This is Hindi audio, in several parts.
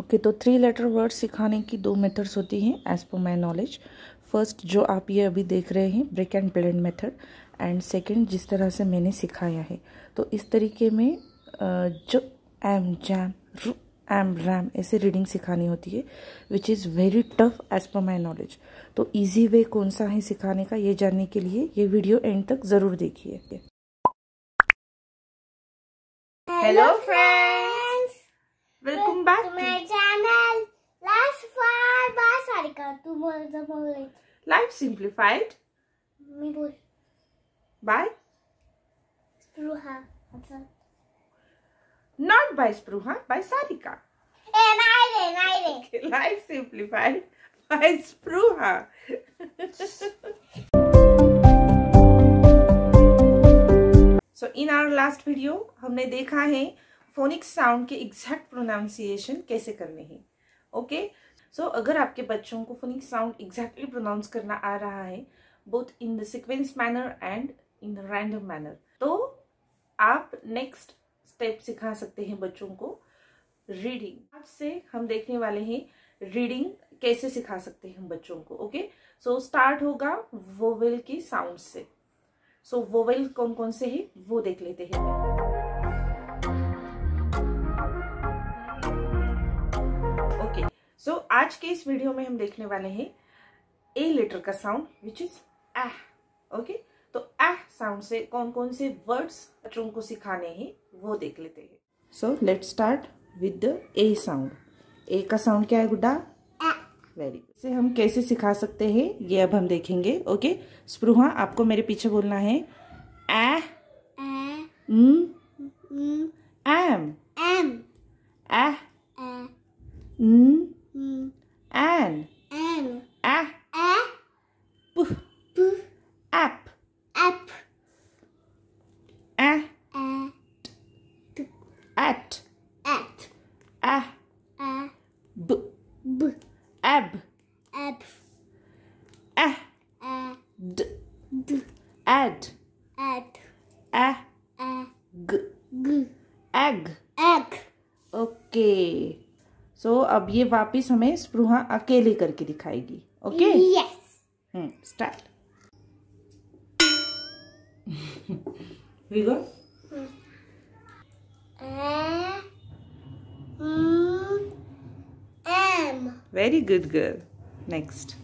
ओके okay, तो थ्री लेटर वर्ड सिखाने की दो मेथड्स होती हैं as per my knowledge first जो आप ये अभी देख रहे हैं break and blend method and second जिस तरह से मैंने सिखाया है तो इस तरीके में जो एम जैम रू एम रैम ऐसे रीडिंग सिखानी होती है which is very tough as per my knowledge तो ईजी वे कौन सा है सिखाने का ये जानने के लिए ये वीडियो एंड तक ज़रूर देखिए hello friend welcome back to my channel life for by Sarika तू बोल बोल लाइफ सिंपलीफाइड मी बोल by Spruha not by Spruha by Sarika ए नाही रे नाही रे life simplified by Spruha so in our last video हमने देखा है फोनिक साउंड के एग्जैक्ट प्रोनाउंसिएशन कैसे करने हैं ओके सो अगर आपके बच्चों को फोनिक साउंड एग्जैक्टली प्रोनाउंस करना आ रहा है both in the sequence manner and in the random manner तो आप नेक्स्ट स्टेप सिखा सकते हैं बच्चों को रीडिंग आपसे हम देखने वाले हैं रीडिंग कैसे सिखा सकते हैं हम बच्चों को ओके सो स्टार्ट होगा वोवेल की साउंड से सो so, वोवेल कौन कौन से है वो देख लेते हैं सो so, आज के इस वीडियो में हम देखने वाले हैं ए लेटर का sound which is eh okay तो एह ah साउंड से कौन कौन से वर्ड्स बच्चों को सिखाने हैं वो देख लेते हैं so let start with the A sound A का साउंड क्या है गुड्डा वेरी गुड से हम कैसे सिखा सकते हैं ये अब हम देखेंगे ओके okay? स्प्रूहा आपको मेरे पीछे बोलना है eh M M eh Mm. An. An. A. A. B. B. App. App. A. A. T. At. अब ये वापस हमें स्प्रूहा अकेले करके दिखाएगी okay yes start am very good girl next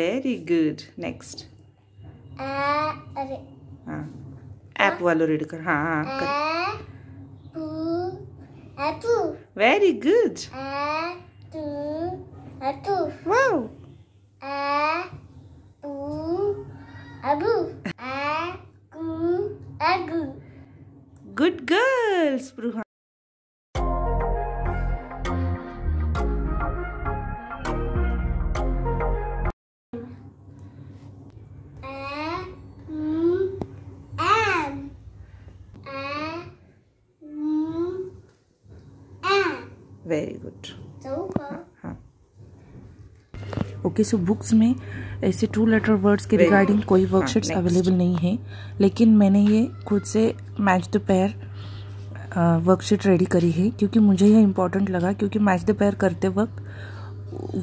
very good next हाँ ऐप वालों रीड कर हाँ हाँ कर very good wow Good girls, Bruhan. Okay so books में ऐसे टू लेटर वर्ड्स के रिगार्डिंग कोई वर्कशीट्स अवेलेबल हाँ, नहीं है लेकिन मैंने ये खुद से match the pair worksheet ready करी है क्योंकि मुझे यह इम्पोर्टेंट लगा क्योंकि मैच द पैर करते वक्त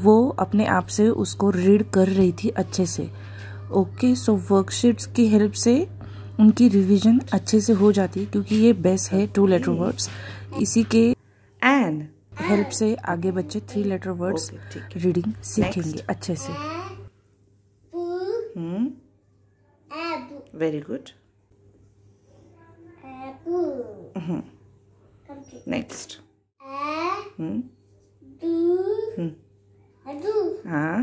वो अपने आप से उसको रीड कर रही थी अच्छे से ओके सो वर्कशीट्स की हेल्प से उनकी रिविजन अच्छे से हो जाती क्योंकि ये बेस्ट है टू लेटर वर्ड्स इसी के हेल्प से आगे बच्चे थ्री लेटर वर्ड्स रीडिंग सीखेंगे अच्छे से वेरी गुड नेक्स्ट हाँ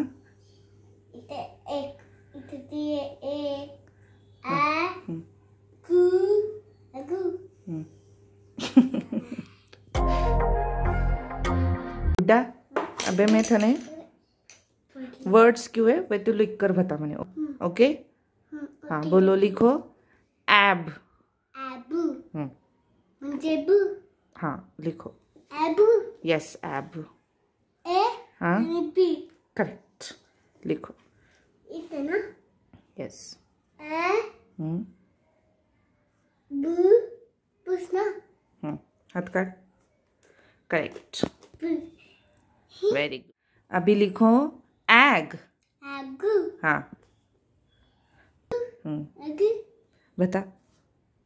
थाने वर्ड्स क्यों है वह तो लिख कर बता मैंने ओके हम्म। हम्म, हाँ बोलो लिखो एब हम्म। एबू हाँ लिखो एब यस एब हाँ करेक्ट लिखो इतना हाथ काट करेक्ट वेरी गुड अभी लिखो एग हाँ हम्म। बता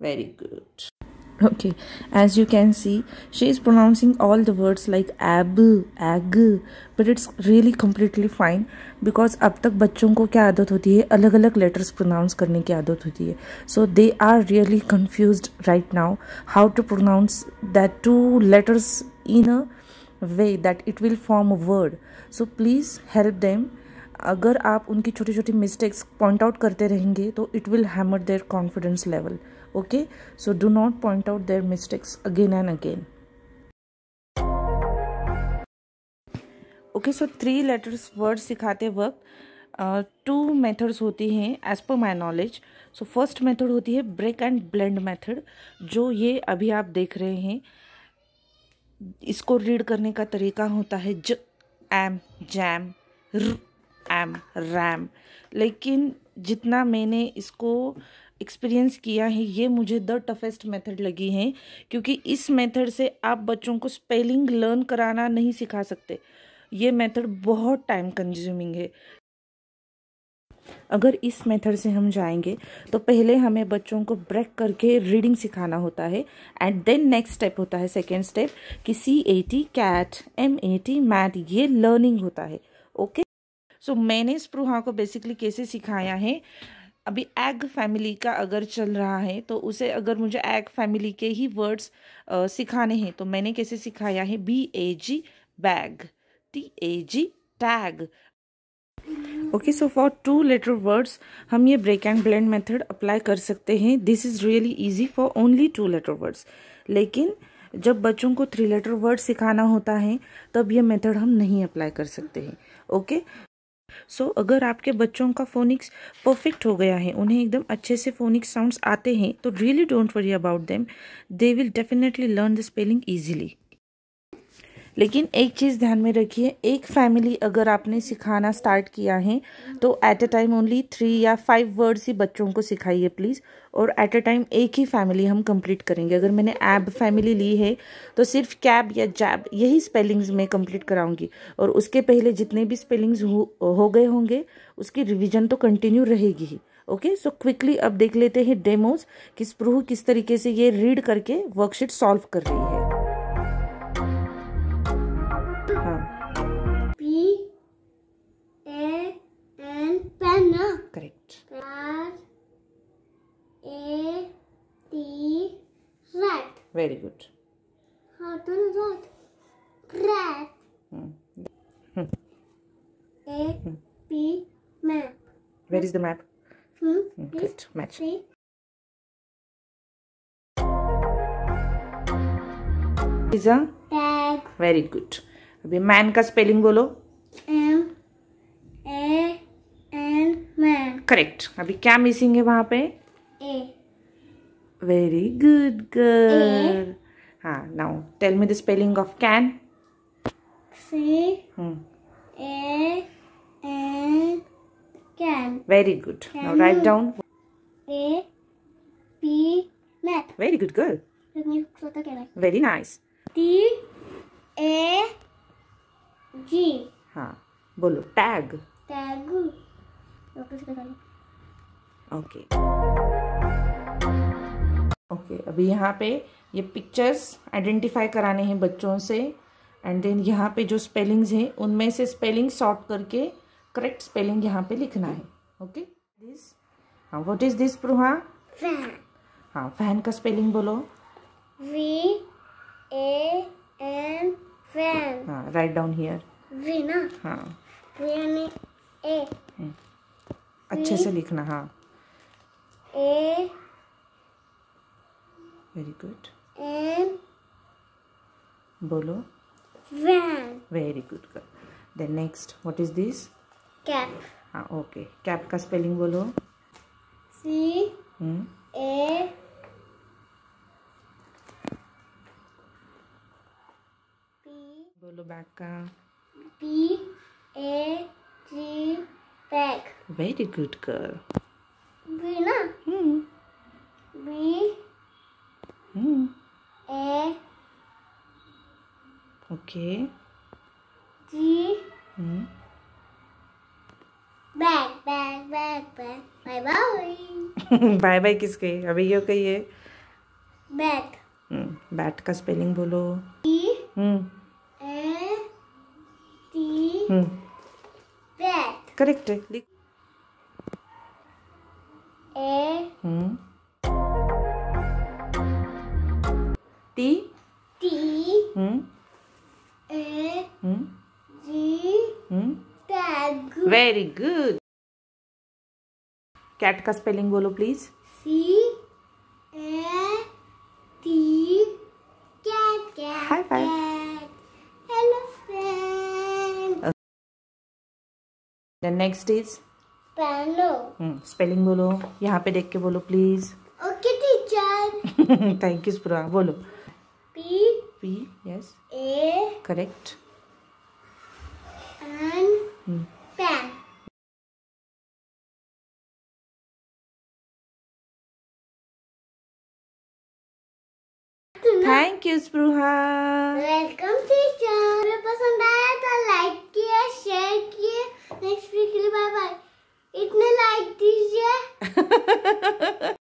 very good okay as you can see she is pronouncing all the words like ebb egg but it's really completely fine because अब तक बच्चों को क्या आदत होती है अलग अलग लेटर्स प्रोनाउंस करने की आदत होती है so they are really confuse right now how to pronounce that two letters in a way that it will form a word so please help them अगर आप उनकी छोटी छोटी मिस्टेक्स पॉइंट आउट करते रहेंगे तो it will hammer their confidence level okay so do not point out their mistakes again and again okay so three letters word सिखाते वक्त टू uh, मेथड्स होती हैं as per my knowledge so first method होती है ब्रेक एंड ब्लेंड मेथड जो ये अभी आप देख रहे हैं इसको रीड करने का तरीका होता है ज एम जैम र एम रैम लेकिन जितना मैंने इसको एक्सपीरियंस किया है ये मुझे द टफेस्ट मेथड लगी है क्योंकि इस मेथड से आप बच्चों को स्पेलिंग लर्न कराना नहीं सिखा सकते ये मेथड बहुत टाइम कंज्यूमिंग है अगर इस मेथड से हम जाएंगे तो पहले हमें बच्चों को ब्रेक करके रीडिंग सिखाना होता है एंड देन नेक्स्ट स्टेप होता है सेकेंड स्टेप कि C A T cat M A T mat ये लर्निंग होता है ओके सो so, मैंने स्प्रूहा को बेसिकली कैसे सिखाया है अभी एग फैमिली का अगर चल रहा है तो उसे अगर मुझे एग फैमिली के ही वर्ड्स सिखाने हैं तो मैंने कैसे सिखाया है B A G bag T A G tag okay so for two letter words हम ये break and blend method apply कर सकते हैं this is really easy for only two letter words लेकिन जब बच्चों को थ्री लेटर वर्ड सिखाना होता है तब ये मेथड हम नहीं अप्लाई कर सकते हैं ओके okay? सो so, अगर आपके बच्चों का फोनिक्स परफेक्ट हो गया है उन्हें एकदम अच्छे से फोनिक्स साउंड्स आते हैं तो really don't worry about them they will definitely learn the spelling easily लेकिन एक चीज़ ध्यान में रखिए एक फैमिली अगर आपने सिखाना स्टार्ट किया है तो at a time only three या फाइव वर्ड्स ही बच्चों को सिखाइए प्लीज़ और एट अ टाइम एक ही फैमिली हम कंप्लीट करेंगे अगर मैंने ऐब फैमिली ली है तो सिर्फ कैब या जैब यही स्पेलिंग्स मैं कंप्लीट कराऊंगी और उसके पहले जितने भी स्पेलिंग्स हो, हो गए होंगे उसकी रिविज़न तो कंटिन्यू रहेगी ही ओके सो क्विकली अब देख लेते हैं डेमोज कि स्प्रूह किस तरीके से ये रीड करके वर्कशीट सॉल्व कर रही है Correct. R A T rat. Very good. How to rat? Rat. Hmm. A P map. Where is the map? Hmm. Great. Match. P is a tag very good अभी मैन का स्पेलिंग बोलो एम करेक्ट अभी क्या मिसिंग है वहां पे वेरी गुड गर्ल हाँ now tell me the spelling of can C A can very good now write down A P mat very good girl very nice T A G हाँ बोलो टैग टैग ओके ओके अभी यहाँ पे ये पिक्चर्स आइडेंटिफाई कराने हैं बच्चों से एंड देन यहाँ पे जो स्पेलिंग्स हैं उनमें से स्पेलिंग सॉर्ट करके करेक्ट स्पेलिंग यहाँ पे लिखना है ओके दिस हाँ व्हाट इज दिस प्रोहा हाँ फैन का स्पेलिंग बोलो वी ए एन फैन हाँ राइट डाउन हियर वी ना हाँ हम्म। अच्छे से लिखना हाँ A very good M bolo van very good girl then next what is this cap ah, okay cap ka spelling bolo C hmm? A P bolo back ka P A G back very good girl Okay. G. Hmm. Bye bye bye bye bye bye. bye bye किसके अभी यो कहिए. Bat. Hmm. Bat का स्पेलिंग बोलो. B. Hmm. A. T. Hmm. Bat. Correct है. A. Hmm. Very good cat का स्पेलिंग बोलो please C A T cat cat high five hello friend the next is spelling बोलो यहाँ पे देख के बोलो please okay teacher thank you Suprabha बोलो P P yes A correct and pan thank you Spruha welcome teacher पसंद आया तो लाइक किया शेयर किए नेक्स्ट वीक के लिए बाय बाय इतने लाइक दीजिए